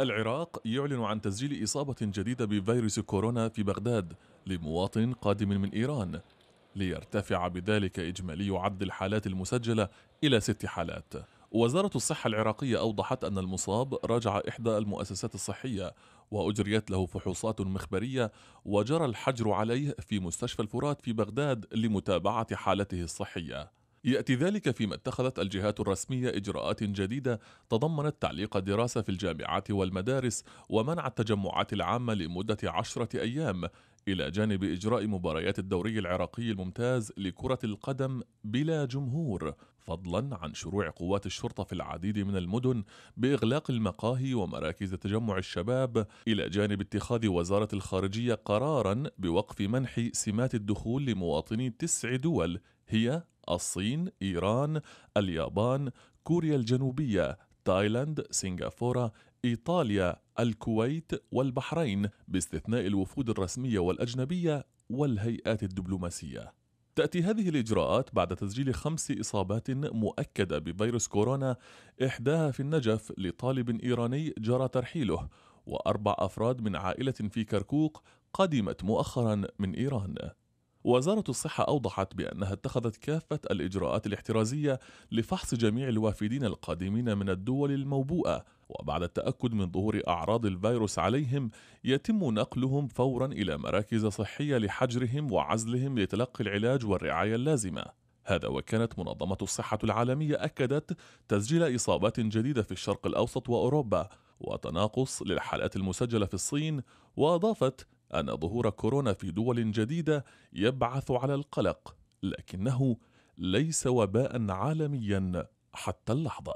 العراق يعلن عن تسجيل إصابة جديدة بفيروس كورونا في بغداد لمواطن قادم من إيران ليرتفع بذلك إجمالي عدد الحالات المسجلة إلى ست حالات وزارة الصحة العراقية أوضحت أن المصاب راجع إحدى المؤسسات الصحية وأجريت له فحوصات مخبرية وجرى الحجر عليه في مستشفى الفرات في بغداد لمتابعة حالته الصحية ياتي ذلك فيما اتخذت الجهات الرسميه اجراءات جديده تضمنت تعليق الدراسه في الجامعات والمدارس ومنع التجمعات العامه لمده عشره ايام الى جانب اجراء مباريات الدوري العراقي الممتاز لكره القدم بلا جمهور فضلا عن شروع قوات الشرطه في العديد من المدن باغلاق المقاهي ومراكز تجمع الشباب الى جانب اتخاذ وزاره الخارجيه قرارا بوقف منح سمات الدخول لمواطني تسع دول هي الصين، إيران، اليابان، كوريا الجنوبية، تايلاند، سنغافورة، إيطاليا، الكويت والبحرين باستثناء الوفود الرسمية والأجنبية والهيئات الدبلوماسية. تأتي هذه الإجراءات بعد تسجيل خمس إصابات مؤكدة بفيروس كورونا إحداها في النجف لطالب إيراني جرى ترحيله وأربع أفراد من عائلة في كركوك قدمت مؤخرا من إيران وزارة الصحة أوضحت بأنها اتخذت كافة الإجراءات الاحترازية لفحص جميع الوافدين القادمين من الدول الموبوءة وبعد التأكد من ظهور أعراض الفيروس عليهم يتم نقلهم فورا إلى مراكز صحية لحجرهم وعزلهم لتلقي العلاج والرعاية اللازمة هذا وكانت منظمة الصحة العالمية أكدت تسجيل إصابات جديدة في الشرق الأوسط وأوروبا وتناقص للحالات المسجلة في الصين وأضافت ان ظهور كورونا في دول جديده يبعث على القلق لكنه ليس وباء عالميا حتى اللحظه